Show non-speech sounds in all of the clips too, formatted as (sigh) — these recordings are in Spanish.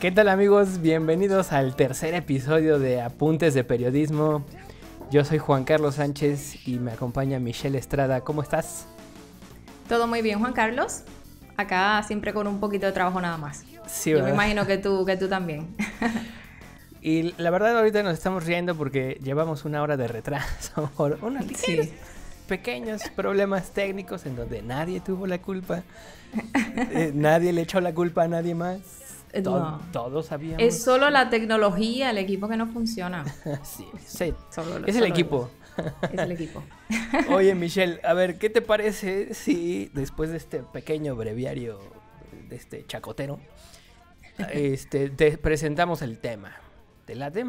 ¿Qué tal amigos? Bienvenidos al tercer episodio de Apuntes de Periodismo. Yo soy Juan Carlos Sánchez y me acompaña Michelle Estrada. ¿Cómo estás? Todo muy bien, Juan Carlos. Acá siempre con un poquito de trabajo nada más. Yo me imagino que tú, que tú también. (laughs) y la verdad ahorita nos estamos riendo porque llevamos una hora de retraso. (laughs) Por una pequeños problemas técnicos en donde nadie tuvo la culpa. Eh, nadie le echó la culpa a nadie más. Eh, todos sabíamos. Es solo la tecnología, el equipo que no funciona. (laughs) sí, sí. es el equipo. Es el equipo. Oye, Michelle, a ver, ¿qué te parece si después de este pequeño breviario de este chacotero, este, te presentamos el tema? ¿Te late?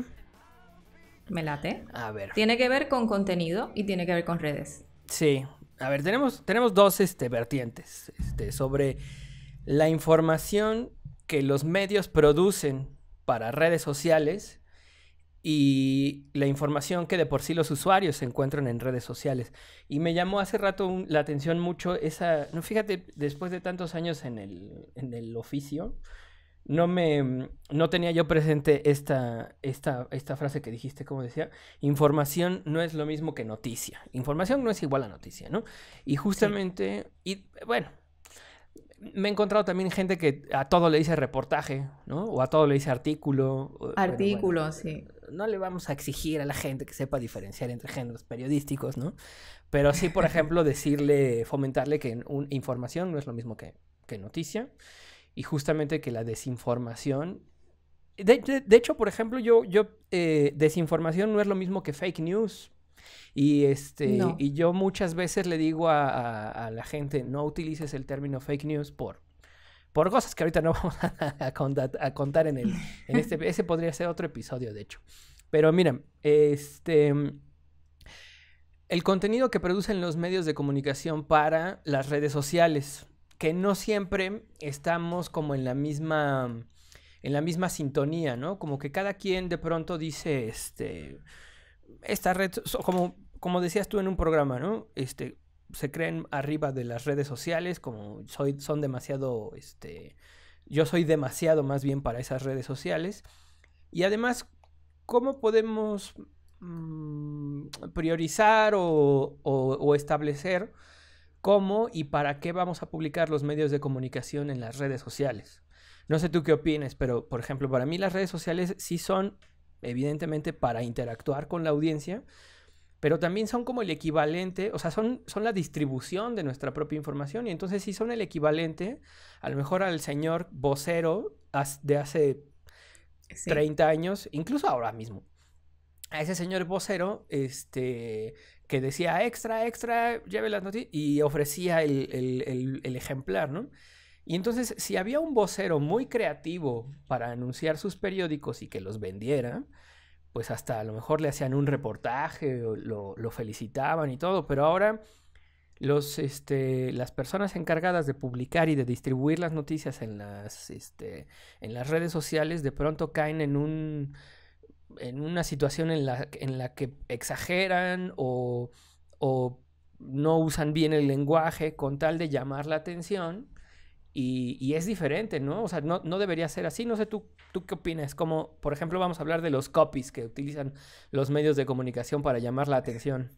Me late. A ver. Tiene que ver con contenido y tiene que ver con redes. Sí. A ver, tenemos, dos este, vertientes este, sobre la información que los medios producen para redes sociales y la información que de por sí los usuarios se encuentran en redes sociales. Y me llamó hace rato la atención mucho esa, no fíjate, después de tantos años en el, en el oficio, Mm, no tenía yo presente esta, frase que dijiste, como decía, información no es lo mismo que noticia. Información no es igual a noticia, ¿no? Y justamente, y bueno, me he encontrado también gente que a todo le dice reportaje, ¿no? O a todo le dice artículo. Artículo, sí. No le vamos a exigir a la gente que sepa diferenciar entre géneros periodísticos, ¿no? Pero sí, por (laughs) ejemplo, decirle, fomentarle que información no es lo mismo que noticia y justamente que la desinformación... De, hecho, por ejemplo, yo, yo eh, desinformación no es lo mismo que fake news. Y, este, y yo muchas veces le digo a, la gente, no utilices el término fake news por, por cosas que ahorita no (laughs) vamos a, contar, en, el, en este... (laughs) Ese podría ser otro episodio, de hecho. Pero mira, este... El contenido que producen los medios de comunicación para las redes sociales que no siempre estamos como en la misma en la misma sintonía, ¿no? Como que cada quien de pronto dice este esta red como como decías tú en un programa, ¿no? Este se creen arriba de las redes sociales como soy son demasiado este yo soy demasiado más bien para esas redes sociales y además cómo podemos mm, priorizar o establecer cómo y para qué vamos a publicar los medios de comunicación en las redes sociales. No sé tú qué opines, pero por ejemplo, para mí las redes sociales sí son evidentemente para interactuar con la audiencia, pero también son como el equivalente, o sea, son, son la distribución de nuestra propia información y entonces sí son el equivalente a lo mejor al señor vocero de hace 30 años, incluso ahora mismo. A ese señor vocero, este, que decía extra, extra, lleve las noticias y ofrecía el, ejemplar, ¿no? Y entonces, si había un vocero muy creativo para anunciar sus periódicos y que los vendiera, pues hasta a lo mejor le hacían un reportaje, lo, lo felicitaban y todo, pero ahora los, este, las personas encargadas de publicar y de distribuir las noticias en las, este, en las redes sociales de pronto caen en un en una situación en la, en la que exageran o, no usan bien el lenguaje con tal de llamar la atención. Y, es diferente, ¿no? O sea, no, debería ser así. No sé, ¿tú, ¿tú qué opinas? Como, por ejemplo, vamos a hablar de los copies que utilizan los medios de comunicación para llamar la atención.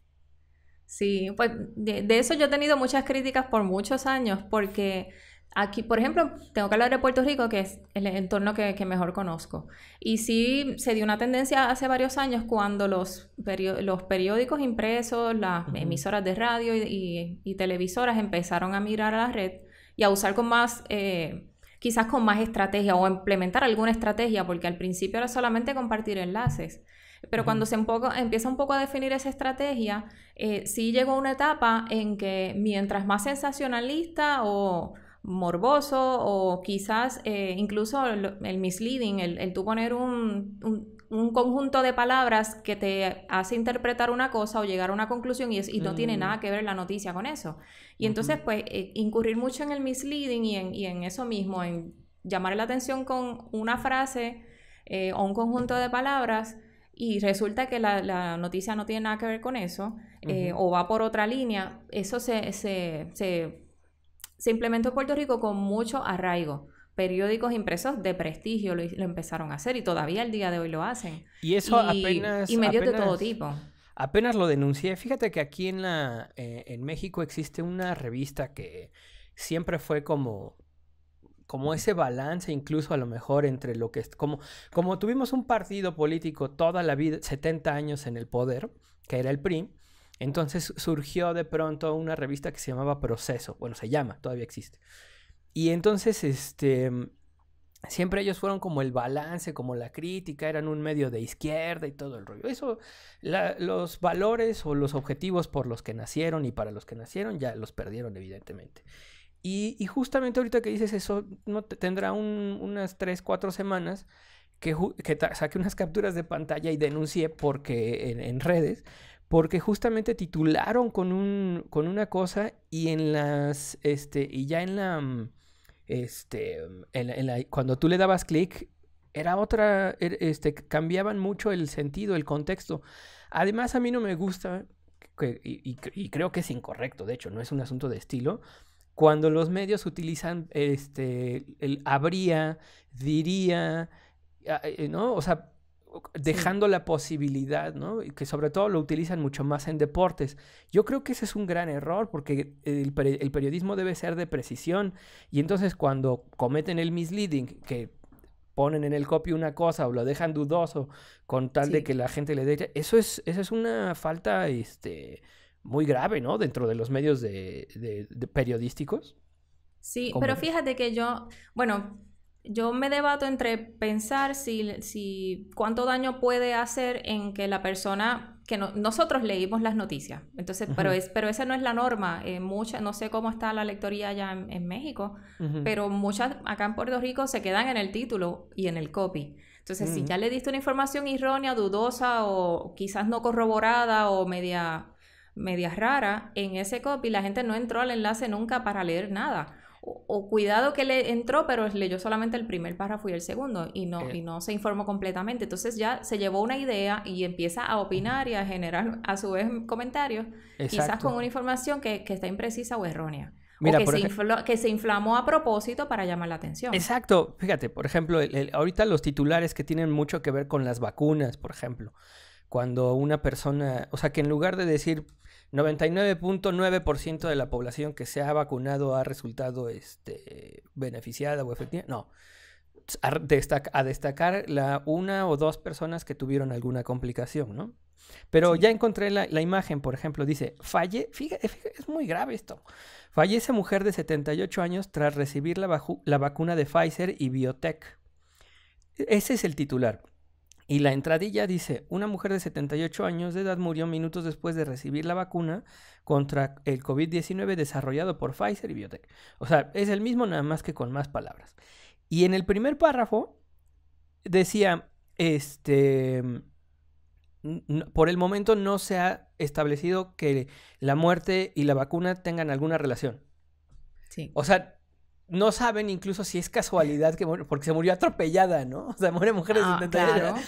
Sí, pues de eso yo he tenido muchas críticas por muchos años, porque Aquí, por ejemplo, tengo que hablar de Puerto Rico, que es el entorno que, mejor conozco. Y sí se dio una tendencia hace varios años cuando los, los periódicos impresos, las emisoras de radio y, televisoras empezaron a mirar a la red y a usar con más, eh, quizás con más estrategia o implementar alguna estrategia, porque al principio era solamente compartir enlaces. Pero cuando se empieza un poco a definir esa estrategia, eh, sí llegó una etapa en que mientras más sensacionalista o morboso o quizás eh, incluso el, misleading, el, el, tú poner un, conjunto de palabras que te hace interpretar una cosa o llegar a una conclusión y, es, no tiene mm. nada que ver la noticia con eso. Y entonces, pues, eh, incurrir mucho en el misleading y en, eso mismo, en llamar la atención con una frase eh, o un conjunto de palabras y resulta que la, noticia no tiene nada que ver con eso o va por otra línea, eso se se implementó Puerto Rico con mucho arraigo. Periódicos impresos de prestigio lo, empezaron a hacer y todavía al día de hoy lo hacen. Y eso apenas... Y medios de todo tipo. Apenas lo denuncié. Fíjate que aquí en la eh, en México existe una revista que siempre fue como como ese balance incluso a lo mejor entre lo que es como como tuvimos un partido político toda la vida 70 años en el poder, que era el PRIM, entonces surgió de pronto una revista que se llamaba Proceso, bueno, se llama, todavía existe. Y entonces, este, siempre ellos fueron como el balance, como la crítica, eran un medio de izquierda y todo el rollo. Eso, los valores o los objetivos por los que nacieron y para los que nacieron ya los perdieron, evidentemente. Y, justamente ahorita que dices eso, no tendrá unas tres, cuatro semanas que, saque unas capturas de pantalla y denuncié porque en redes porque justamente titularon con, un, con una cosa y en las, este, y ya en la, mm, este, mm, cuando tú le dabas clic, era otra, er, este, cambiaban mucho el sentido, el contexto. Además, a mí no me gusta, y, y, creo que es incorrecto, de hecho, no es un asunto de estilo, cuando los medios utilizan, este, el habría, diría, ah, eh, ¿no? O sea, dejando la posibilidad, ¿no? Y que sobre todo lo utilizan mucho más en deportes. Yo creo que ese es un gran error porque el, periodismo debe ser de precisión y entonces cuando cometen el misleading, que ponen en el copy una cosa o lo dejan dudoso con tal de que la gente le dé, eso es, es una falta, este, muy grave, ¿no? Dentro de los medios de, periodísticos. Sí, pero fíjate que yo, bueno, yo me debato entre pensar si, cuánto daño puede hacer en que la persona que nosotros leímos las noticias, entonces, pero pero esa no es la norma. Eh, mucha, no sé cómo está la lectoría allá en, México, pero muchas acá en Puerto Rico se quedan en el título y en el copy. Entonces, si mm. ya le diste una información errónea, dudosa o quizás no corroborada o media media rara, en ese copy la gente no entró al enlace nunca para leer nada o, cuidado que le entró, pero leyó solamente el primer párrafo y el segundo y no, eh. y no se informó completamente. Entonces ya se llevó una idea y empieza a opinar y a generar a su vez comentarios, quizás con una información que, está imprecisa o errónea. Mira, o que, se inflamó a propósito para llamar la atención. Exacto. Fíjate, por ejemplo, ahorita los titulares que tienen mucho que ver con las vacunas, por ejemplo. Cuando una persona, o sea, que en lugar de decir 99.9% de la población que se ha vacunado ha resultado este, beneficiada o efectiva. No. A, destacar la una o dos personas que tuvieron alguna complicación, ¿no? Pero ya encontré la, imagen, por ejemplo, dice, falle, fíjate, es muy grave esto. Fallece mujer de 78 años tras recibir la, la vacuna de Pfizer y Biotech. E-, ese es el titular. Y la entradilla dice, una mujer de 78 años de edad murió minutos después de recibir la vacuna contra el COVID-19 desarrollado por Pfizer y Biotech. O sea, es el mismo nada más que con más palabras. Y en el primer párrafo decía, este, por el momento no se ha establecido que la muerte y la vacuna tengan alguna relación. Sí. O sea, no saben incluso si es casualidad que porque se murió atropellada, ¿no? (laughs) O sea, muere mujeres ah,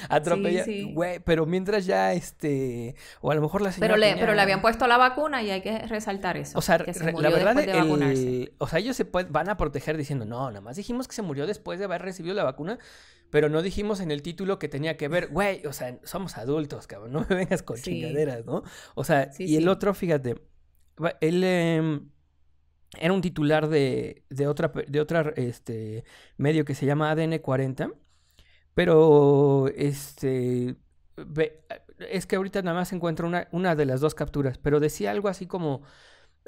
atropellar... pero mientras ya este o a lo mejor la señora Pero le pero le habían puesto la vacuna y hay que resaltar eso. O sea, la verdad es que... o sea, ellos se van a proteger diciendo, "No, nada más dijimos que se murió después de haber recibido la vacuna." Pero no dijimos en el título que tenía que ver, güey, o sea, somos adultos, cabrón, no me vengas con chingaderas, ¿no? O sea, y el otro, fíjate, él era un titular de, otro otra, de este, medio que se llama ADN 40, pero este, es que ahorita nada más encuentro una, una de las dos capturas, pero decía algo así como,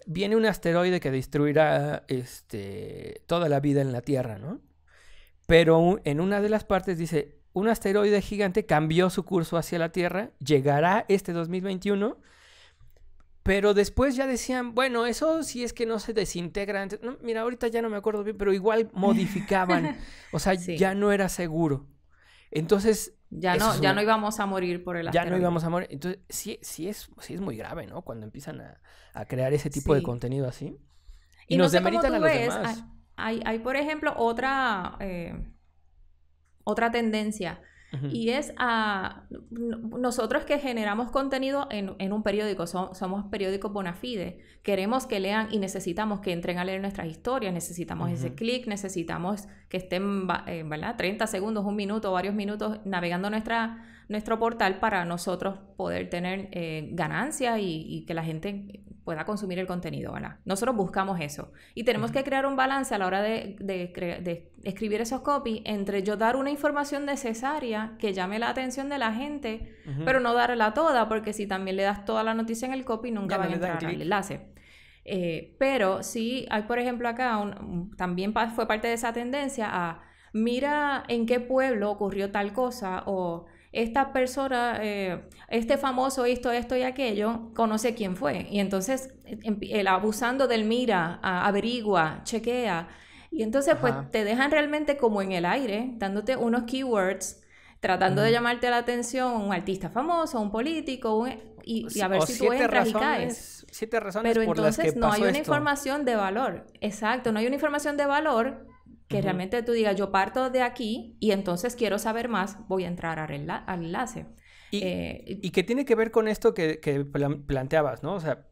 viene un asteroide que destruirá este, toda la vida en la Tierra, ¿no? Pero en una de las partes dice, un asteroide gigante cambió su curso hacia la Tierra, llegará este 2021 pero después ya decían, bueno, eso sí es que no se desintegra. No, mira, ahorita ya no me acuerdo bien, pero igual (laughs) modificaban. o sea, ya no era seguro. Entonces. Ya no, ya no íbamos a morir por el asteroide. Ya no íbamos a morir. Entonces, sí, sí, es, sí es muy grave, ¿no? Cuando empiezan a, crear ese tipo de contenido así. Y, nos demeritan a los demás. Hay, hay, por ejemplo, otra, eh, otra tendencia y es a nosotros que generamos contenido en, un periódico, somos periódicos bona fide, queremos que lean y necesitamos que entren a leer nuestras historias, necesitamos ese clic, necesitamos que estén, 30 eh, segundos, un minuto, varios minutos navegando nuestra nuestro portal para nosotros poder tener eh, ganancias y, que la gente pueda consumir el contenido, ¿verdad? Nosotros buscamos eso. Y tenemos que crear un balance a la hora de, escribir esos copies entre yo dar una información necesaria que llame la atención de la gente, pero no darla toda, porque si también le das toda la noticia en el copy, nunca va a entrar al enlace. Eh, pero si hay, por ejemplo, acá también fue parte de esa tendencia a mira en qué pueblo ocurrió tal cosa o esta persona, eh, este famoso esto, esto y aquello, conoce quién fue. Y entonces, el eh, abusando del mira, averigua, chequea. Y entonces, pues te dejan realmente como en el aire, dándote unos keywords, tratando de llamarte la atención un artista famoso, un político, un, y, a ver si tú entras y caes. Siete razones Pero entonces no hay una información de valor. Exacto, no hay una información de valor que realmente tú digas, yo parto de aquí y entonces quiero saber más, voy a entrar al, enlace. Y, eh, y, que tiene que ver con esto que, que planteabas, ¿no? O sea,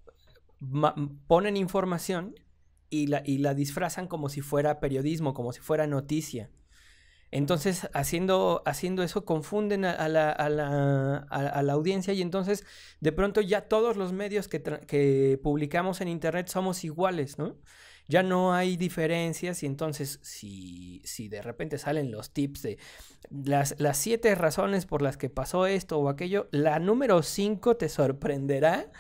ponen información y la, y la disfrazan como si fuera periodismo, como si fuera noticia. Entonces, haciendo, haciendo eso, confunden a, a, la, a, la, a, la, audiencia y entonces, de pronto ya todos los medios que, que publicamos en Internet somos iguales, ¿no? ya no hay diferencias y entonces si, si de repente salen los tips de las, siete razones por las que pasó esto o aquello, la número cinco te sorprenderá,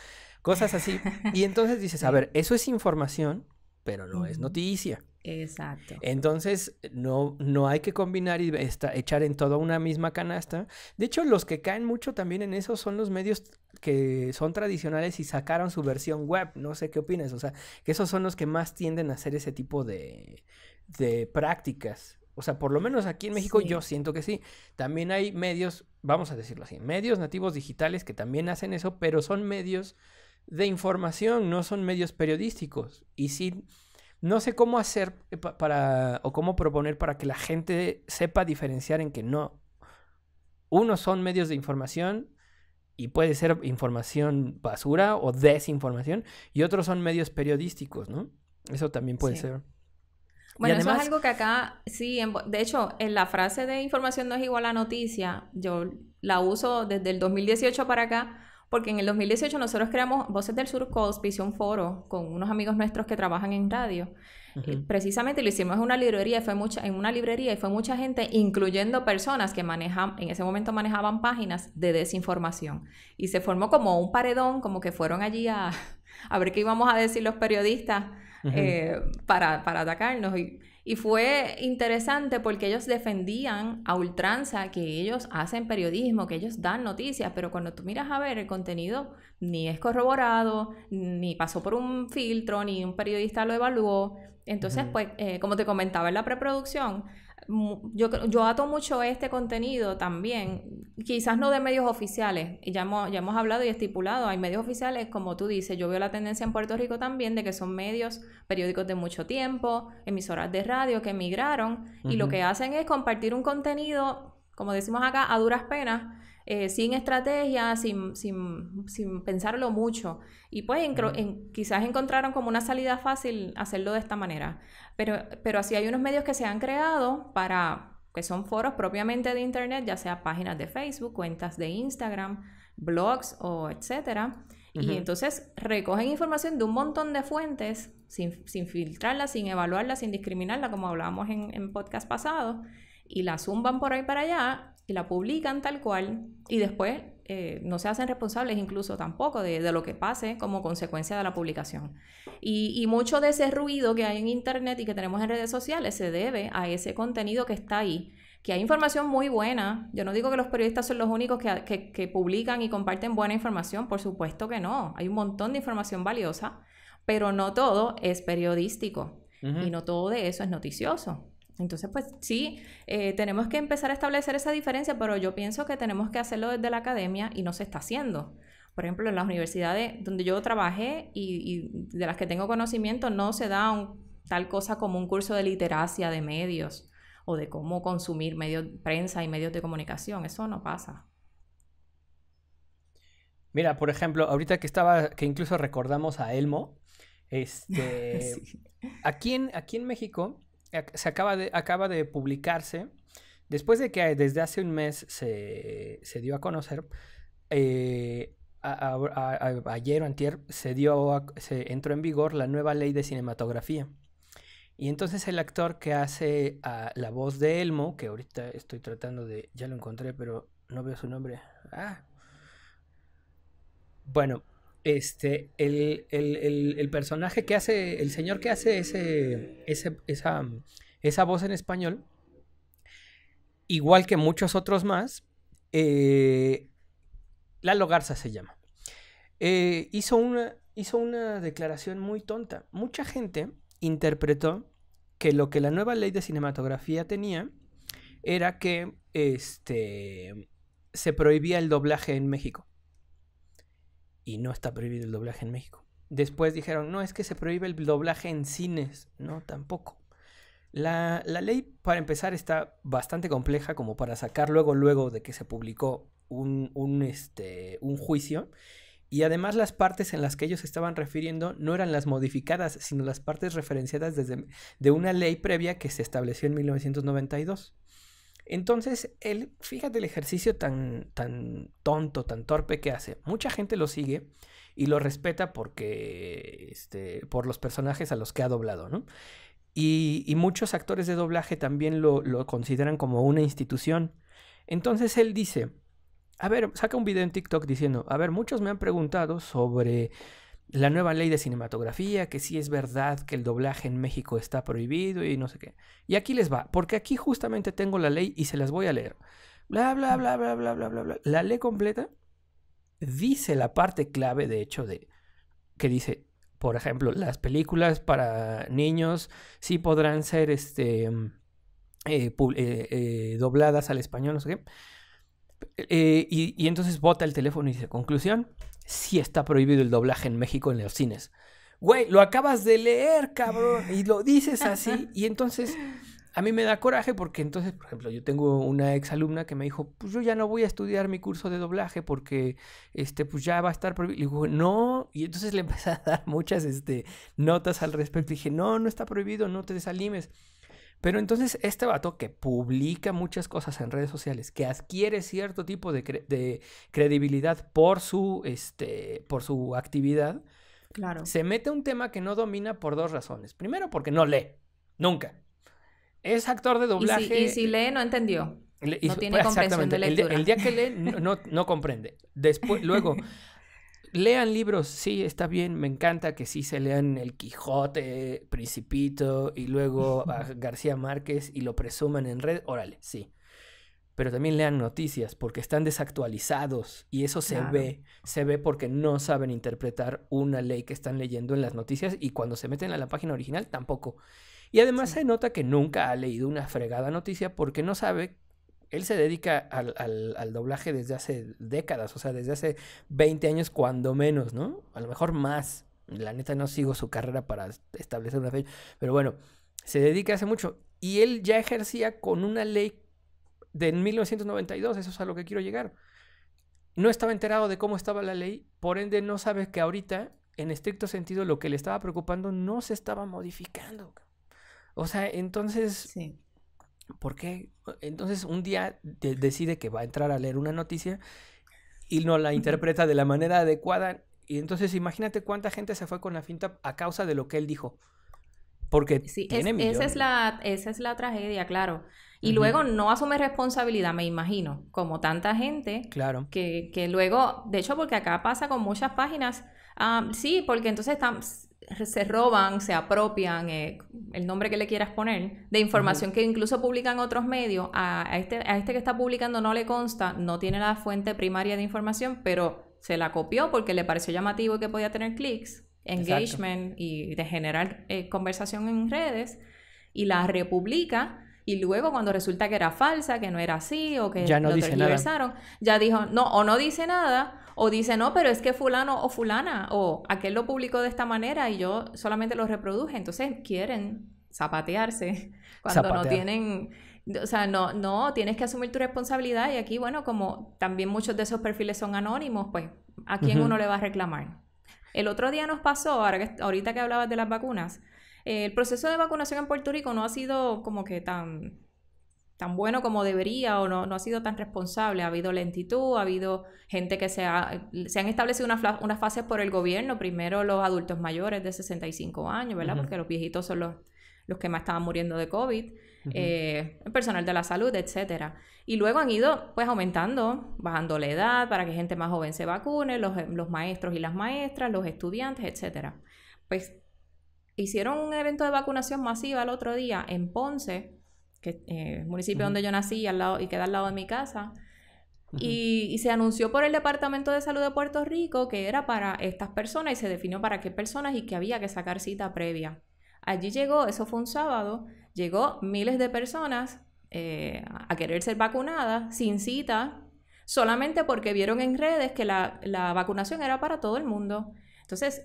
cosas así. (laughs) Y entonces dices, a ver, eso es información, pero no es noticia. Exacto. Entonces, no, no hay que combinar y echar en toda una misma canasta. De hecho, los que caen mucho también en eso son los medios que son tradicionales y sacaron su versión web. No sé qué opinas. O sea, que esos son los que más tienden a hacer ese tipo de, de prácticas. O sea, por lo menos aquí en México yo siento que sí. También hay medios, vamos a decirlo así, medios nativos digitales que también hacen eso, pero son medios de información, no son medios periodísticos. Y sí no sé cómo hacer eh, para, o cómo proponer para que la gente sepa diferenciar en que no. Unos son medios de información y puede ser información basura o desinformación, y otros son medios periodísticos, ¿no? Eso también puede ser. Bueno, eso algo que acá, sí, de hecho, en la frase de información no es igual a noticia, yo la uso desde el 2018 para acá, porque en el 2018 nosotros creamos Voces del Sur Coast un foro con unos amigos nuestros que trabajan en radio. precisamente lo hicimos en una librería, fue mucha, en una librería y fue mucha gente, incluyendo personas que manejan, en ese momento manejaban páginas de desinformación. Y se formó como un paredón, como que fueron allí a, (laughs) a ver qué íbamos a decir los periodistas eh, para, para atacarnos. Y, y fue interesante porque ellos defendían a ultranza que ellos hacen periodismo, que ellos dan noticias, pero cuando tú miras a ver el contenido, ni es corroborado, ni pasó por un filtro, ni un periodista lo evaluó. Entonces, pues, eh, como te comentaba en la preproducción, yo, yo ato mucho este contenido también, quizás no de medios oficiales, ya hemos, ya hemos hablado y estipulado, hay medios oficiales, como tú dices, yo veo la tendencia en Puerto Rico también de que son medios, periódicos de mucho tiempo, emisoras de radio que emigraron y lo que hacen es compartir un contenido como decimos acá, a duras penas, eh, sin estrategia, sin, pensarlo mucho. Y pues mm. quizás encontraron como una salida fácil hacerlo de esta manera. Pero, pero así hay unos medios que se han creado para que pues, son foros propiamente de internet, ya sea páginas de Facebook, cuentas de Instagram, blogs o etcétera. Y entonces recogen información de un montón de fuentes sin, filtrarla, sin evaluarla, sin discriminarla, como hablábamos en, en podcast pasado y la zumban por ahí para allá y la publican tal cual y después eh, no se hacen responsables incluso tampoco de, lo que pase como consecuencia de la publicación. Y, mucho de ese ruido que hay en Internet y que tenemos en redes sociales se debe a ese contenido que está ahí que hay información muy buena. Yo no digo que los periodistas son los únicos que, publican y comparten buena información, por supuesto que no. Hay un montón de información valiosa, pero no todo es periodístico y no todo de eso es noticioso. Entonces, pues sí, eh, tenemos que empezar a establecer esa diferencia, pero yo pienso que tenemos que hacerlo desde la academia y no se está haciendo. Por ejemplo, en las universidades donde yo trabajé y, de las que tengo conocimiento, no se da tal cosa como un curso de literacia de medios o de cómo consumir medios, prensa y medios de comunicación. Eso no pasa. Mira, por ejemplo, ahorita que estaba, que incluso recordamos a Elmo, (laughs) este, aquí en México se acaba de, acaba de publicarse, después de que desde hace un mes se, dio a conocer, eh, ayer o antier se dio se entró en vigor la nueva ley de cinematografía. Y entonces el actor que hace la voz de Elmo, que ahorita estoy tratando de, ya lo encontré, pero no veo su nombre. Ah. Bueno, este, el, personaje que hace, el señor que hace ese, esa, esa voz en español, igual que muchos otros más, eh, Lalo Garza se llama, eh, hizo, una, hizo una declaración muy tonta. Mucha gente interpretó que lo que la nueva ley de cinematografía tenía era que este, se prohibía el doblaje en México y no está prohibido el doblaje en México. Después dijeron, no, es que se prohíbe el doblaje en cines. No, tampoco. La, ley, para empezar, está bastante compleja como para sacar luego, luego de que se publicó un, este, un juicio. Y además las partes en las que ellos estaban refiriendo no eran las modificadas, sino las partes referenciadas desde, de una ley previa que se estableció en 1992. Entonces, él, fíjate el ejercicio tan, tan tonto, tan torpe que hace. Mucha gente lo sigue y lo respeta porque, este, por los personajes a los que ha doblado, ¿no? Y, muchos actores de doblaje también lo, lo consideran como una institución. Entonces él dice, a ver, saca un video en TikTok diciendo, a ver, muchos me han preguntado sobre la nueva ley de cinematografía, que sí es verdad que el doblaje en México está prohibido y no sé qué. Y aquí les va, porque aquí justamente tengo la ley y se las voy a leer. Bla, bla, bla, bla, bla, bla, bla, bla. La ley completa dice la parte clave, de hecho, de que dice, por ejemplo, las películas para niños sí podrán ser este, mm, eh, eh, eh, dobladas al español, no sé qué. Eh, y, entonces bota el teléfono y dice, conclusión, sí está prohibido el doblaje en México en los cines. Güey, lo acabas de leer, cabrón, y lo dices así. Y entonces a mí me da coraje porque entonces, por ejemplo, yo tengo una ex alumna que me dijo, pues yo ya no voy a estudiar mi curso de doblaje porque, este, pues ya va a estar prohibido. Y digo, no, y entonces le empecé a dar muchas, este, notas al respecto. Y dije, no, no está prohibido, no te desalimes. Pero entonces este vato que publica muchas cosas en redes sociales, que adquiere cierto tipo de, credibilidad por su, este, por su actividad, se mete a un tema que no domina por dos razones. Primero, porque no lee, nunca. Es actor de doblaje. Y si, lee, no entendió. no tiene comprensión de lectura. El, día que lee, no, no comprende. Después, luego, (laughs) lean libros, sí, está bien, me encanta que sí se lean El Quijote, Principito y luego a (laughs) García Márquez y lo presuman en red, órale, sí. Pero también lean noticias porque están desactualizados y eso se ve, se ve porque no saben interpretar una ley que están leyendo en las noticias y cuando se meten a la página original tampoco. Y además se nota que nunca ha leído una fregada noticia porque no sabe él se dedica al, doblaje desde hace décadas, o sea, desde hace 20 años cuando menos, ¿no? A lo mejor más. La neta no sigo su carrera para establecer una fecha, pero bueno, se dedica hace mucho. Y él ya ejercía con una ley de 1992, eso es a lo que quiero llegar. No estaba enterado de cómo estaba la ley, por ende no sabe que ahorita, en estricto sentido, lo que le estaba preocupando no se estaba modificando. O sea, entonces... Sí ¿Por qué? Entonces un día decide que va a entrar a leer una noticia y no la interpreta de la manera adecuada. Y entonces imagínate cuánta gente se fue con la finta a causa de lo que él dijo. Porque esa es la Esa es la tragedia, claro. Y luego no asume responsabilidad, me imagino, como tanta gente. Claro. Que, luego, de hecho, porque acá pasa con muchas páginas. Ah, sí, porque entonces se roban, se apropian, eh, el nombre que le quieras poner, de información que incluso publican otros medios. A, este, a este que está publicando no le consta, no tiene la fuente primaria de información, pero se la copió porque le pareció llamativo que podía tener clics, engagement y de generar eh, conversación en redes, y la republica y luego cuando resulta que era falsa, que no era así o que ya no lo ya dijo, no, o no dice nada, o dice, no, pero es que fulano o fulana, o aquel lo publicó de esta manera y yo solamente lo reproduje. Entonces quieren zapatearse (laughs) cuando no tienen... O sea, no, no, tienes que asumir tu responsabilidad y aquí, bueno, como también muchos de esos perfiles son anónimos, pues, ¿a quién uno le va a reclamar? El otro día nos pasó, ahora que, ahorita que hablabas de las vacunas, eh, el proceso de vacunación en Puerto Rico no ha sido como que tan, tan bueno como debería o no, no ha sido tan responsable. Ha habido lentitud, ha habido gente que se, ha, han establecido unas una fases por el gobierno. Primero los adultos mayores de 65 años, ¿verdad? Porque los viejitos son los, los que más estaban muriendo de COVID, eh, el personal de la salud, etcétera. Y luego han ido pues aumentando, bajando la edad para que gente más joven se vacune, los, los maestros y las maestras, los estudiantes, etcétera. Pues hicieron un evento de vacunación masiva el otro día en Ponce, que eh, el municipio donde yo nací y queda al lado de mi casa. y, se anunció por el Departamento de Salud de Puerto Rico que era para estas personas y se definió para qué personas y que había que sacar cita previa. Allí llegó, eso fue un sábado, llegó miles de personas eh, a querer ser vacunadas sin cita, solamente porque vieron en redes que la vacunación era para todo el mundo. Entonces,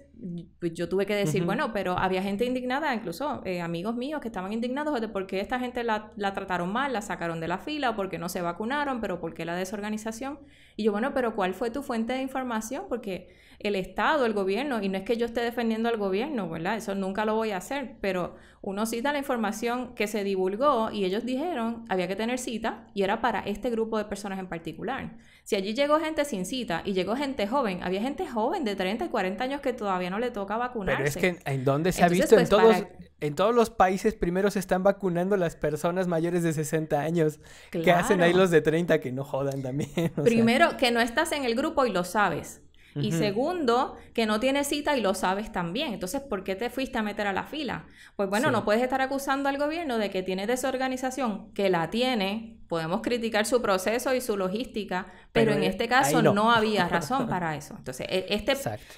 pues, yo tuve que decir, bueno, pero había gente indignada, incluso eh, amigos míos que estaban indignados de por qué esta gente la, la, trataron mal, la sacaron de la fila, o por qué no se vacunaron, pero por qué la desorganización. Y yo, bueno, pero ¿cuál fue tu fuente de información? Porque el Estado, el gobierno, y no es que yo esté defendiendo al gobierno, ¿verdad? Eso nunca lo voy a hacer, pero uno cita la información que se divulgó y ellos dijeron había que tener cita y era para este grupo de personas en particular. Si allí llegó gente sin cita y llegó gente joven, había gente joven de 30 y 40 años que todavía no le toca vacunarse. Pero es que en dónde se ha visto en pues, todos en todos los países primero se están vacunando las personas mayores de 60 años. ...¿qué hacen ahí los de 30 que no jodan también? (laughs) primero que no estás en el grupo y lo sabes. Y segundo, que no tiene cita y lo sabes también. Entonces, ¿por qué te fuiste a meter a la fila? Pues bueno, no puedes estar acusando al gobierno de que tiene desorganización, que la tiene. Podemos criticar su proceso y su logística, pero, en eh, este caso no. había (laughs) razón para eso. Entonces, e, este,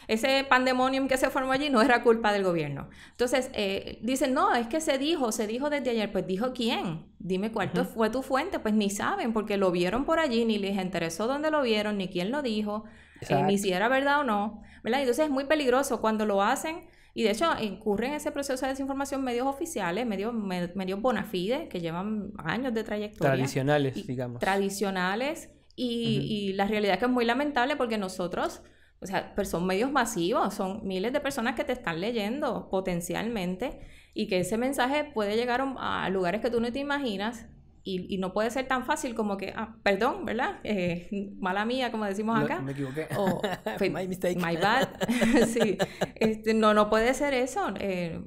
ese pandemonium que se formó allí no era culpa del gobierno. Entonces, eh, dicen, no, es que se dijo, se dijo desde ayer. Pues dijo quién? Dime cuál fue tu fuente. Pues ni saben, porque lo vieron por allí, ni les interesó dónde lo vieron, ni quién lo dijo. Eh, ni si era verdad o no, ¿verdad? Entonces es muy peligroso cuando lo hacen y de hecho incurren en ese proceso de desinformación medios oficiales, medios, bona fide que llevan años de trayectoria. Tradicionales, digamos. Tradicionales y, la realidad es que es muy lamentable porque nosotros... O sea, pues, son medios masivos, son miles de personas que te están leyendo potencialmente y que ese mensaje puede llegar a lugares que tú no te imaginas y, no puede ser tan fácil como que, ah, perdón, ¿verdad? Eh, mala mía, como decimos acá. Me equivoqué. O, (laughs) my mistake. My bad. (laughs) Este, no, no puede ser eso. Eh,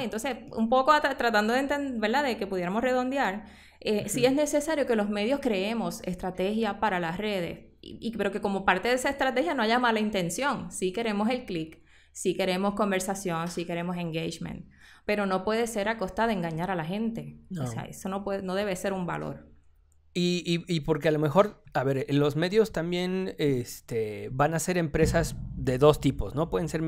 entonces, un poco tratando de entender, ¿verdad? De que pudiéramos redondear. Eh, sí es necesario que los medios creemos estrategia para las redes, y, pero que como parte de esa estrategia no haya mala intención. Sí queremos el clic, sí queremos conversación, sí queremos engagement pero no puede ser a costa de engañar a la gente. O sea, eso no, puede, no debe ser un valor. Y, y, y, porque a lo mejor, a ver, los medios también este, van a ser empresas de dos tipos, ¿no? Pueden ser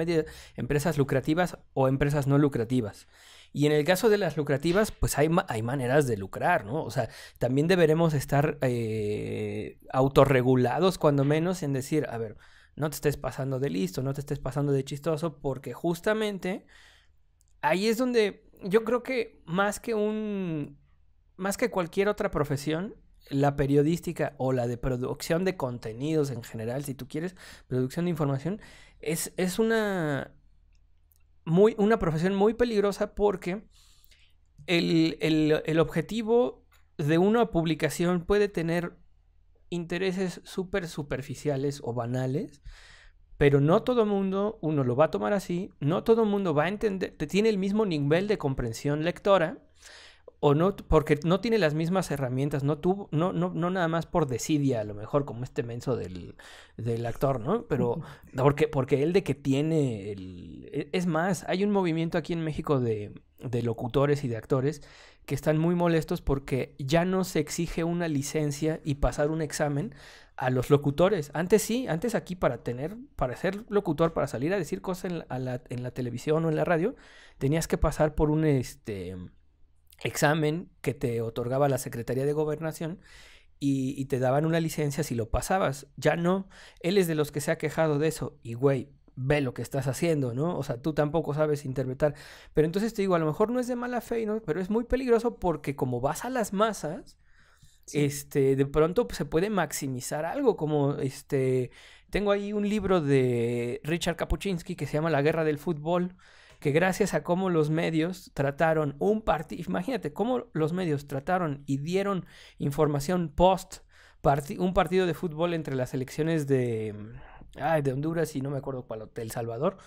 empresas lucrativas o empresas no lucrativas. Y en el caso de las lucrativas, pues hay, maneras de lucrar, ¿no? O sea, también deberemos estar eh, autorregulados cuando menos en decir, a ver, no te estés pasando de listo, no te estés pasando de chistoso, porque justamente ahí es donde yo creo que más que un, más que cualquier otra profesión, la periodística o la de producción de contenidos en general, si tú quieres, producción de información, es, es una, muy, una profesión muy peligrosa porque el, el objetivo de una publicación puede tener intereses súper superficiales o banales pero no todo el mundo, uno lo va a tomar así, no todo el mundo va a entender, tiene el mismo nivel de comprensión lectora o no, porque no tiene las mismas herramientas, no tuvo, no, no, no nada más por desidia, a lo mejor, como este menso del, del actor, ¿no? Pero porque, porque él de que tiene el, e, es más, hay un movimiento aquí en México de, de locutores y de actores que están muy molestos porque ya no se exige una licencia y pasar un examen a los locutores. Antes sí, antes aquí para tener, para ser locutor, para salir a decir cosas en la, en la televisión o en la radio, tenías que pasar por un este examen que te otorgaba la Secretaría de Gobernación y, te daban una licencia si lo pasabas. Ya no, él es de los que se ha quejado de eso y güey, ve lo que estás haciendo, ¿no? O sea, tú tampoco sabes interpretar. Pero entonces te digo, a lo mejor no es de mala fe, ¿no? Pero es muy peligroso porque como vas a las masas, este, de pronto pues, se puede maximizar algo como este... Tengo ahí un libro de Richard Kapuczynski que se llama La Guerra del Fútbol, que gracias a cómo los medios trataron un partido, imagínate cómo los medios trataron y dieron información post un partido de fútbol entre las elecciones de, ay, de Honduras y no me acuerdo cuál, El Salvador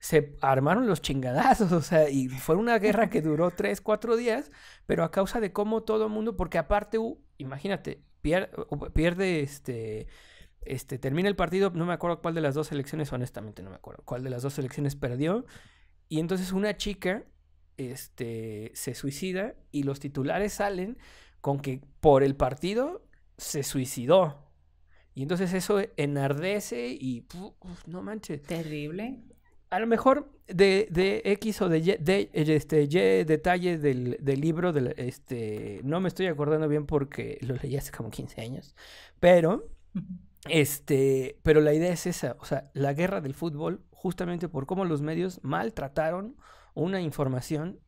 se armaron los chingadazos, (laughs) o sea, y fue una guerra que duró tres, cuatro días, pero a causa de cómo todo el mundo, porque aparte, imagínate, pierde este, este, termina el partido, no me acuerdo cuál de las dos elecciones, honestamente no me acuerdo, cuál de las dos elecciones perdió, y entonces una chica este, se suicida y los titulares salen con que por el partido se suicidó. Y entonces eso enardece y no manches. Terrible. A lo mejor de, X o de Y, eh, este, detalles del, libro, del, este, no me estoy acordando bien porque lo leí hace como 15 años, pero, este, pero la idea es esa, o sea, la guerra del fútbol justamente por cómo los medios maltrataron una información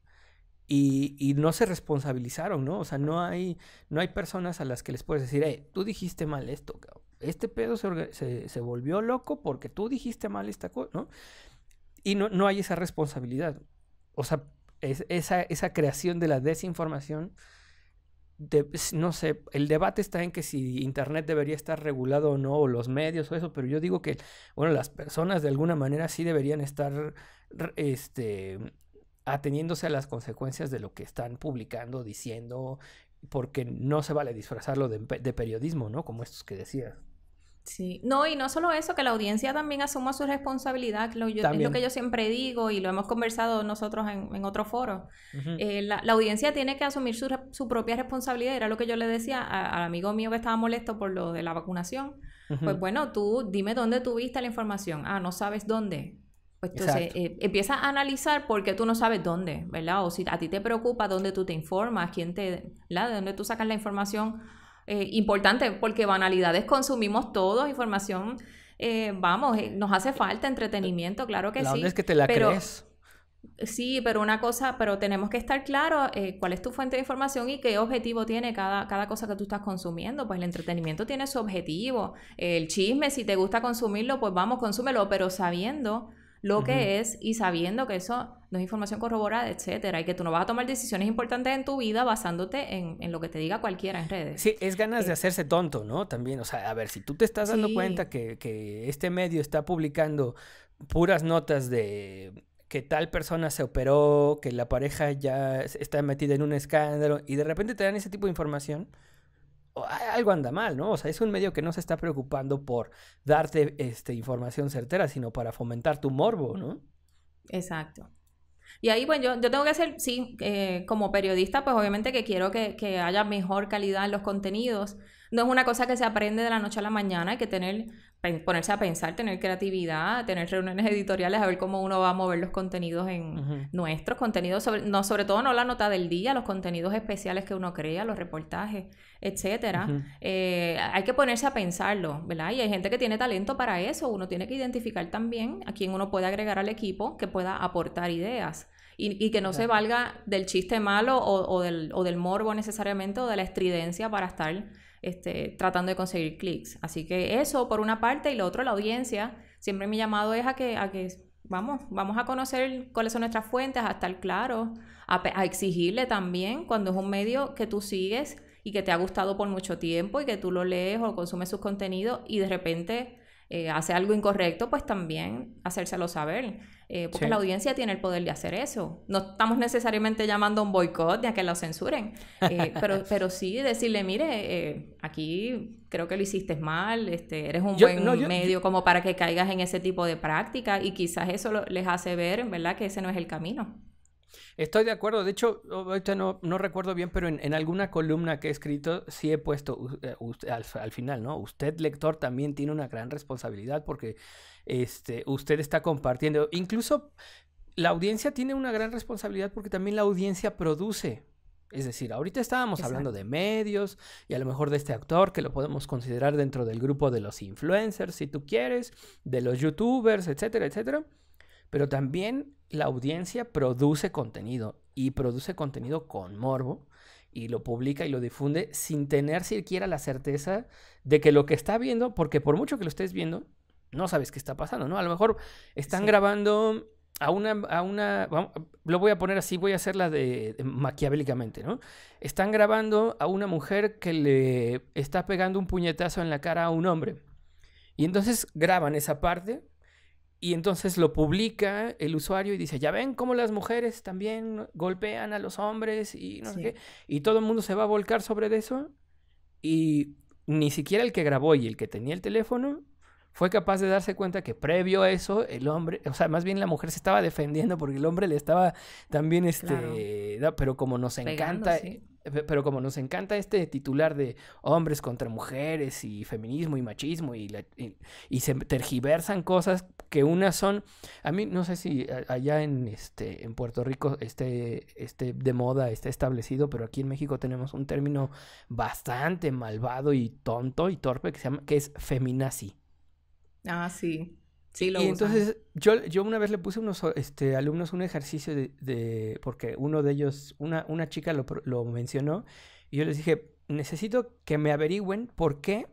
y, no se responsabilizaron, ¿no? O sea, no hay, no hay personas a las que les puedes decir, hey, eh, tú dijiste mal esto, este pedo se, volvió loco porque tú dijiste mal esta cosa, ¿no? Y no, no hay esa responsabilidad. O sea, esa, esa creación de la desinformación pues, no sé, el debate está en que si Internet debería estar regulado o no, o los medios o eso, pero yo digo que, bueno, las personas de alguna manera sí deberían estar, este, ateniéndose a las consecuencias de lo que están publicando, diciendo, porque no se vale disfrazarlo de, de periodismo, ¿no? Como estos que decías. Sí, no, y no solo eso, que la audiencia también asuma su responsabilidad, lo, es lo que yo siempre digo y lo hemos conversado nosotros en, en otro foro. Eh, la, audiencia tiene que asumir su, propia responsabilidad, era lo que yo le decía al amigo mío que estaba molesto por lo de la vacunación. Pues bueno, tú dime dónde tuviste la información. Ah, no sabes dónde. Pues entonces eh, empieza a analizar por qué tú no sabes dónde, ¿verdad? O si a ti te preocupa dónde tú te informas, quién te, De dónde tú sacas la información eh, importante, porque banalidades consumimos todos, información, eh, vamos, eh, nos hace falta entretenimiento, claro que sí. que te la pero, crees. Sí, pero una cosa, pero tenemos que estar claro cuál es tu fuente de información y qué objetivo tiene cada, cada cosa que tú estás consumiendo. Pues el entretenimiento tiene su objetivo. El chisme, si te gusta consumirlo, pues vamos, consúmelo, pero sabiendo lo que es y sabiendo que eso no es información corroborada, etcétera, y que tú no vas a tomar decisiones importantes en tu vida basándote en, en lo que te diga cualquiera en redes. Sí, es ganas de eh, hacerse tonto, ¿no? También, o sea, a ver, si tú te estás dando cuenta que este medio está publicando puras notas de que tal persona se operó, que la pareja ya está metida en un escándalo, y de repente te dan ese tipo de información, algo anda mal, ¿no? O sea, es un medio que no se está preocupando por darte este, información certera, sino para fomentar tu morbo, ¿no? Exacto. Y ahí, bueno, yo, tengo que hacer, sí, eh, como periodista, pues obviamente que quiero que, que, haya mejor calidad en los contenidos. No es una cosa que se aprende de la noche a la mañana, hay que tener ponerse a pensar, tener creatividad, tener reuniones editoriales, a ver cómo uno va a mover los contenidos en nuestros contenidos, sobre, no, sobre todo no la nota del día, los contenidos especiales que uno crea, los reportajes, etcétera. Eh, hay que ponerse a pensarlo, ¿verdad? Y hay gente que tiene talento para eso, uno tiene que identificar también a quién uno puede agregar al equipo que pueda aportar ideas. Y, que no se valga del chiste malo o, del, o, del, morbo necesariamente o de la estridencia para estar este, tratando de conseguir clics. Así que eso por una parte y lo otro la audiencia. Siempre mi llamado es a que, a que vamos, vamos a conocer cuáles son nuestras fuentes, a estar claro a, a exigirle también cuando es un medio que tú sigues y que te ha gustado por mucho tiempo y que tú lo lees o consumes sus contenidos y de repente eh, hace algo incorrecto, pues también hacérselo saber. Eh, porque la audiencia tiene el poder de hacer eso. No estamos necesariamente llamando a un boicot de a que lo censuren, eh, (laughs) pero, pero sí decirle, mire, aquí creo que lo hiciste mal, este, eres un buen medio como para que caigas en ese tipo de práctica y quizás eso les hace ver, ¿verdad?, que ese no es el camino. Estoy de acuerdo. De hecho, ahorita no, recuerdo bien, pero en, alguna columna que he escrito sí he puesto eh, al, final, ¿no? Usted, lector, también tiene una gran responsabilidad porque este, usted está compartiendo. Incluso la audiencia tiene una gran responsabilidad porque también la audiencia produce. Es decir, ahorita estábamos hablando de medios y a lo mejor de este actor que lo podemos considerar dentro del grupo de los influencers, si tú quieres, de los youtubers, etcétera, etcétera. Pero también la audiencia produce contenido y produce contenido con morbo y lo publica y lo difunde sin tener siquiera la certeza de que lo que está viendo, porque por mucho que lo estés viendo, no sabes qué está pasando, ¿no? A lo mejor están grabando a una, a una, lo voy a poner así, voy a hacerla de, de, maquiavélicamente, ¿no? Están grabando a una mujer que le está pegando un puñetazo en la cara a un hombre. Y entonces graban esa parte y entonces lo publica el usuario y dice, ya ven cómo las mujeres también golpean a los hombres y no sé qué. Y todo el mundo se va a volcar sobre eso. Y ni siquiera el que grabó y el que tenía el teléfono fue capaz de darse cuenta que previo a eso el hombre, o sea, más bien la mujer se estaba defendiendo porque el hombre le estaba también, este, pero como nos encanta, pero como nos encanta este titular de hombres contra mujeres y feminismo y machismo y, se tergiversan cosas que unas son, a mí no sé si allá en, este, en Puerto Rico este, este de moda está establecido, pero aquí en México tenemos un término bastante malvado y tonto y torpe que, se llama, que es feminazi. Ah, sí y entonces yo, yo una vez le puse a unos este, alumnos un ejercicio de, porque uno de ellos, una, chica lo, lo mencionó, y yo les dije, necesito que me averigüen por qué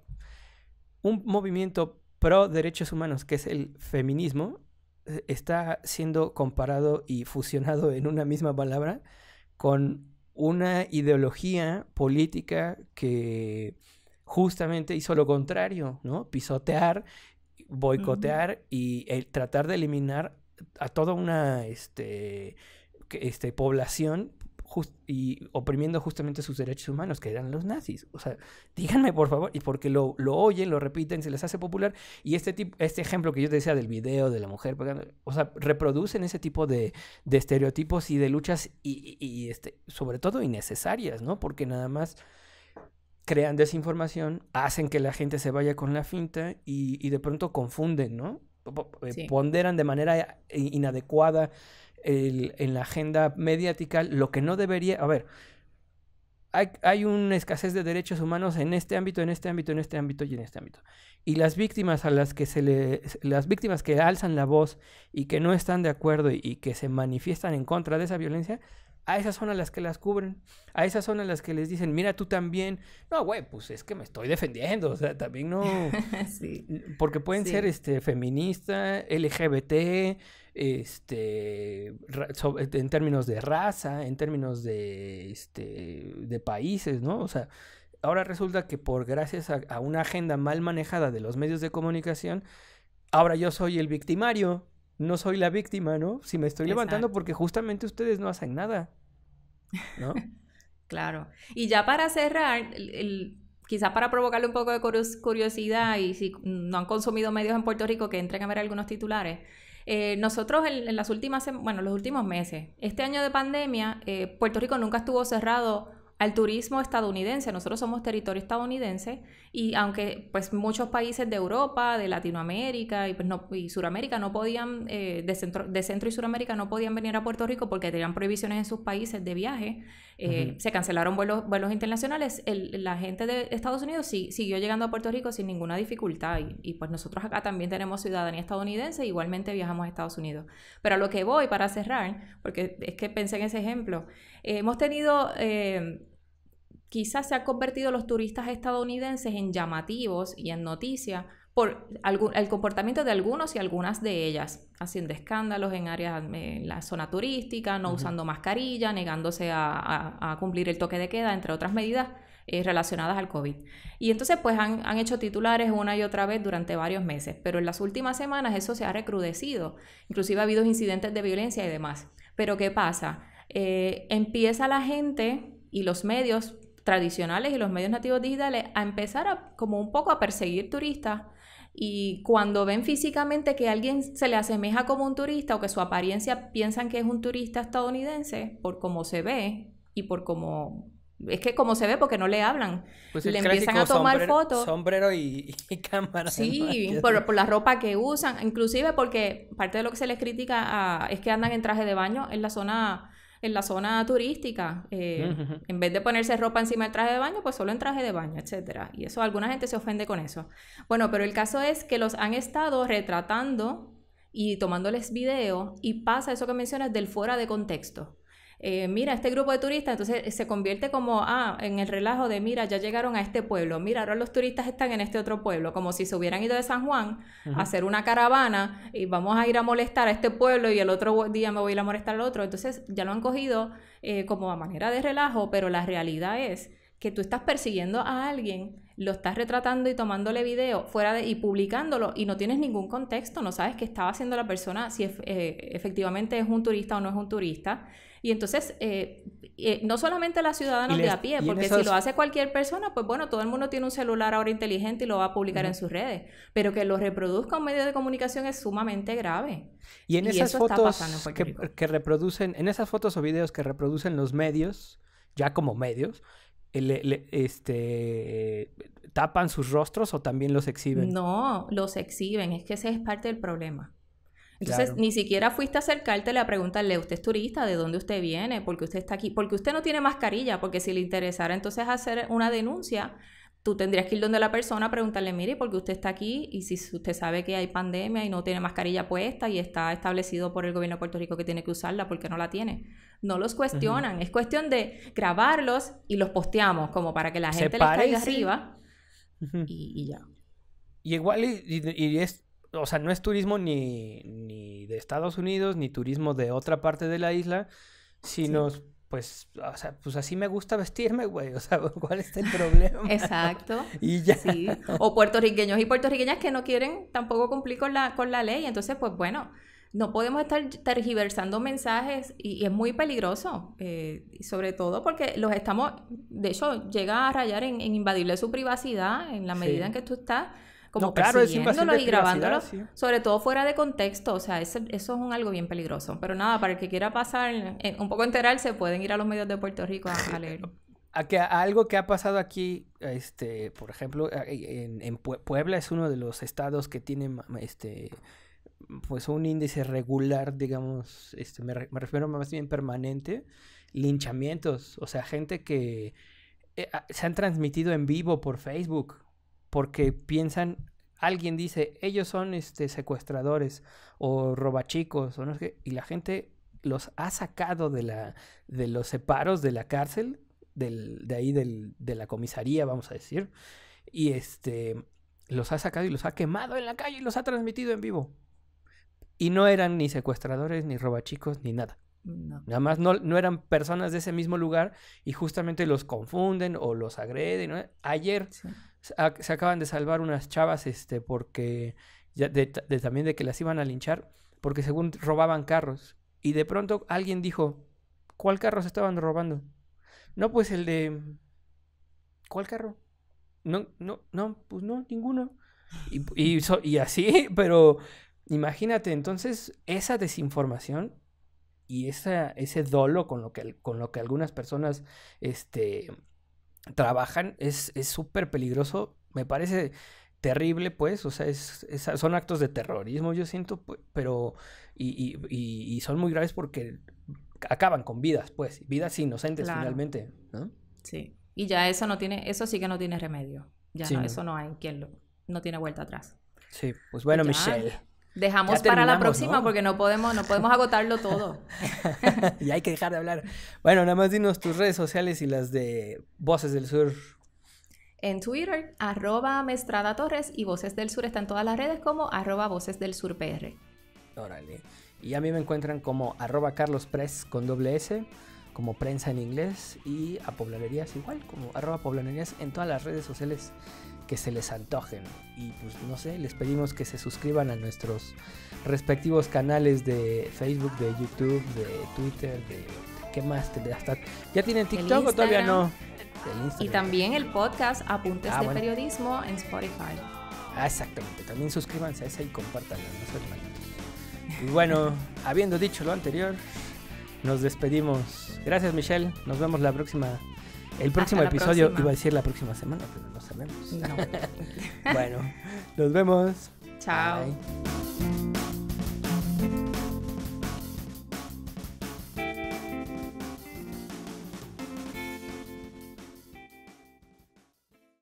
un movimiento pro derechos humanos, que es el feminismo, eh, está siendo comparado y fusionado en una misma palabra con una ideología política que justamente hizo lo contrario, ¿no? Pisotear boicotear y tratar de eliminar a toda una este, este, población y oprimiendo justamente sus derechos humanos, que eran los nazis. O sea, díganme por favor, y porque lo, lo oyen, lo repiten, se les hace popular, y este, tipo, este ejemplo que yo te decía del video de la mujer, o sea, reproducen ese tipo de, de estereotipos y de luchas, y, y este, sobre todo innecesarias, ¿no? Porque nada más crean desinformación, hacen que la gente se vaya con la finta y, de pronto confunden, ¿no? Eh, ponderan de manera eh, inadecuada en la agenda mediática lo que no debería. A ver, hay, una escasez de derechos humanos en este ámbito, en este ámbito, en este ámbito y en este ámbito. Y las víctimas a las que se le, las víctimas que alzan la voz y que no están de acuerdo y que se manifiestan en contra de esa violencia, a esas son las que las cubren, a esas son las que les dicen, mira tú también. No, güey, pues es que me estoy defendiendo, o sea, también no. (laughs) Porque pueden ser este, feminista, LGBT, este, en términos de raza, en términos de, este, de países, ¿no? O sea, ahora resulta que por gracias a una agenda mal manejada de los medios de comunicación, ahora yo soy el victimario no soy la víctima, ¿no? Si me estoy levantando porque justamente ustedes no hacen nada, ¿no? (laughs) claro. Y ya para cerrar, el, quizás para provocarle un poco de curiosidad y si no han consumido medios en Puerto Rico, que entren a ver algunos titulares. Eh, nosotros en, las últimas, bueno, los últimos meses, este año de pandemia, eh, Puerto Rico nunca estuvo cerrado al turismo estadounidense. Nosotros somos territorio estadounidense y aunque pues muchos países de Europa, de Latinoamérica y, pues, no, y Suramérica no podían, eh, de, centro, de Centro y Suramérica no podían venir a Puerto Rico porque tenían prohibiciones en sus países de viaje, eh, se cancelaron vuelos, internacionales. la gente de Estados Unidos sí, siguió llegando a Puerto Rico sin ninguna dificultad. Y, pues nosotros acá también tenemos ciudadanía estadounidense, igualmente viajamos a Estados Unidos. Pero a lo que voy para cerrar, porque es que pensé en ese ejemplo, hemos tenido... Eh, quizás se han convertido los turistas estadounidenses en llamativos y en noticias por el comportamiento de algunos y algunas de ellas, haciendo escándalos en áreas, eh, en la zona turística, no usando mascarilla, negándose a, cumplir el toque de queda, entre otras medidas eh, relacionadas al COVID. Y entonces pues han, hecho titulares una y otra vez durante varios meses, pero en las últimas semanas eso se ha recrudecido, inclusive ha habido incidentes de violencia y demás. Pero ¿qué pasa? Eh, empieza la gente y los medios tradicionales y los medios nativos digitales a empezar a, como un poco a perseguir turistas y cuando ven físicamente que alguien se le asemeja como un turista o que su apariencia piensan que es un turista estadounidense por cómo se ve y por cómo es que como se ve porque no le hablan. Pues le empiezan a tomar fotos. Sombrero y, (laughs) cámara. Sí, por, por, la ropa que usan. Inclusive porque parte de lo que se les critica es que andan en traje de baño en la zona en la zona turística. Eh, en vez de ponerse ropa encima del traje de baño, pues solo en traje de baño, etcétera. Y eso, alguna gente se ofende con eso. Bueno, pero el caso es que los han estado retratando y tomándoles video y pasa eso que mencionas del fuera de contexto. Eh, mira, este grupo de turistas, entonces eh, se convierte como, ah, en el relajo de, mira, ya llegaron a este pueblo, mira, ahora los turistas están en este otro pueblo, como si se hubieran ido de San Juan a hacer una caravana y vamos a ir a molestar a este pueblo y el otro día me voy a ir a molestar al otro. Entonces ya lo han cogido eh, como a manera de relajo, pero la realidad es que tú estás persiguiendo a alguien, lo estás retratando y tomándole video fuera de, y publicándolo y no tienes ningún contexto, no sabes qué estaba haciendo la persona, si efectivamente es un turista o no es un turista. Y entonces, eh, eh, no solamente la ciudadana de a pie, porque si lo hace cualquier persona, pues bueno, todo el mundo tiene un celular ahora inteligente y lo va a publicar en sus redes, pero que lo reproduzca un medio de comunicación es sumamente grave. Y en esas fotos que, reproducen, en esas fotos o videos que reproducen los medios, ya como medios, eh, este, tapan sus rostros o también los exhiben. No, los exhiben, es que ese es parte del problema. Entonces, ni siquiera fuiste a acercártele a preguntarle, ¿usted es turista? ¿De dónde usted viene? ¿Por qué usted está aquí? Porque usted no tiene mascarilla, porque si le interesara entonces hacer una denuncia, tú tendrías que ir donde la persona, preguntarle, mire, ¿por qué usted está aquí? Y si usted sabe que hay pandemia y no tiene mascarilla puesta y está establecido por el gobierno de Puerto Rico que tiene que usarla, porque no la tiene? No los cuestionan, es cuestión de grabarlos y los posteamos como para que la gente les caiga arriba y, ya. Y igual, y, es o sea, no es turismo ni, de Estados Unidos, ni turismo de otra parte de la isla, sino, pues, pues así me gusta vestirme, güey, o sea, (laughs) ¿cuál es el problema? Exacto. y O puertorriqueños y puertorriqueñas que no quieren tampoco cumplir con la, con la ley, entonces, pues bueno. No podemos estar tergiversando mensajes y, es muy peligroso, eh, sobre todo porque los estamos, de hecho, llega a rayar en, en invadirle su privacidad en la medida en que tú estás como no, claro, persiguiéndolo ¿eh? y grabándolo, sobre todo fuera de contexto, o sea, eso es un algo bien peligroso. Pero nada, para el que quiera pasar, eh, un poco enterarse, pueden ir a los medios de Puerto Rico a, leerlo. A, algo que ha pasado aquí, este, por ejemplo, en, Puebla es uno de los estados que tiene este pues un índice regular, digamos, este, me, refiero más bien permanente, linchamientos, o sea, gente que eh, se han transmitido en vivo por Facebook, porque piensan, alguien dice, ellos son este, secuestradores o robachicos, y la gente los ha sacado de, la, de los separos de la cárcel, de ahí del, de la comisaría, vamos a decir, y este, los ha sacado y los ha quemado en la calle y los ha transmitido en vivo. Y no eran ni secuestradores, ni robachicos, ni nada. Nada más no, no, eran personas de ese mismo lugar y justamente los confunden o los agreden. Ayer se acaban de salvar unas chavas, este, porque ya también de que las iban a linchar, porque según robaban carros. Y de pronto alguien dijo, ¿cuál carro se estaban robando? No, pues el de... ¿Cuál carro? No, no, no, pues no, ninguno. Y, así, (laughs) pero imagínate, entonces esa desinformación y ese dolo con lo que, con lo que algunas personas este, trabajan es súper peligroso. Me parece terrible, pues, o sea, es, son actos de terrorismo, yo siento, pero, y, y, y, son muy graves porque acaban con vidas, pues, vidas inocentes finalmente, ¿no? Sí, y ya eso no tiene, eso sí que no tiene remedio, ya no, eso no hay quien lo, no tiene vuelta atrás. Sí, pues bueno, Michelle, Dejamos para la próxima porque no podemos, no podemos agotarlo todo. (laughs) y hay que dejar de hablar. Bueno, nada más dinos tus redes sociales y las de Voces del Sur. En Twitter, arroba Mestrada Torres y Voces del Sur está en todas las redes como arroba Voces del Sur PR. Órale. Y a mí me encuentran como arroba Carlos Press con doble S, como prensa en inglés y a Poblanerías igual, como arroba Poblanerías en todas las redes sociales que se les antojen. Y pues no sé, les pedimos que se suscriban a nuestros respectivos canales de Facebook, de YouTube, de Twitter, de qué más, hasta ya tienen TikTok o todavía no. Y también el podcast Apuntes ah, de Periodismo en Spotify. Ah, exactamente. También suscríbanse a ese y compártanlo, Y bueno, (laughs) habiendo dicho lo anterior, nos despedimos. Gracias, Michelle. Nos vemos la próxima el próximo episodio iba a ser la próxima semana, pero no sabemos. (laughs) bueno, nos vemos. Chao.